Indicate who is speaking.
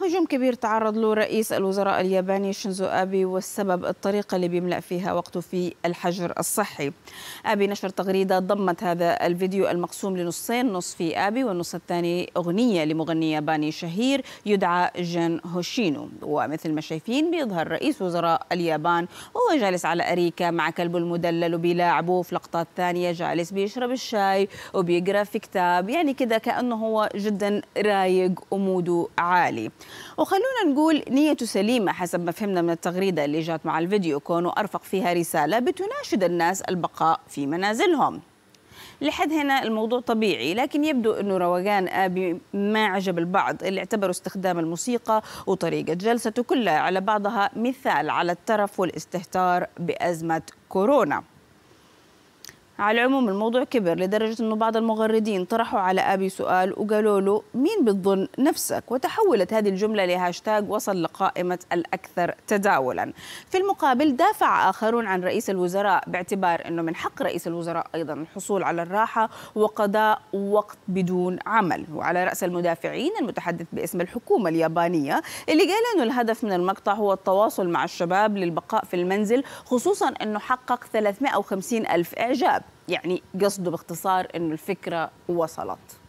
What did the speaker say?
Speaker 1: هجوم كبير تعرض له رئيس الوزراء الياباني شينزو أبي والسبب الطريقة اللي بيملأ فيها وقته في الحجر الصحي أبي نشر تغريدة ضمت هذا الفيديو المقسوم لنصين نص في أبي والنص الثاني أغنية لمغني ياباني شهير يدعى جن هوشينو ومثل ما شايفين بيظهر رئيس وزراء اليابان وهو جالس على أريكة مع كلبه المدلل وبيلاعبه في لقطات ثانية جالس بيشرب الشاي وبيقرأ في كتاب يعني كده كأنه هو جدا رايق وموده عالي وخلونا نقول نية سليمة حسب ما فهمنا من التغريدة اللي جات مع الفيديو كونه أرفق فيها رسالة بتناشد الناس البقاء في منازلهم لحد هنا الموضوع طبيعي لكن يبدو أنه روقان آبي ما عجب البعض اللي اعتبروا استخدام الموسيقى وطريقة جلسته كلها على بعضها مثال على الترف والاستهتار بأزمة كورونا على العموم الموضوع كبر لدرجة أنه بعض المغردين طرحوا على أبي سؤال وقالوا له مين بتظن نفسك وتحولت هذه الجملة لهاشتاج وصل لقائمة الأكثر تداولا في المقابل دافع آخرون عن رئيس الوزراء باعتبار أنه من حق رئيس الوزراء أيضا الحصول على الراحة وقضاء وقت بدون عمل وعلى رأس المدافعين المتحدث باسم الحكومة اليابانية اللي قال أنه الهدف من المقطع هو التواصل مع الشباب للبقاء في المنزل خصوصا أنه حقق 350 ألف إعجاب يعني قصده باختصار انه الفكره وصلت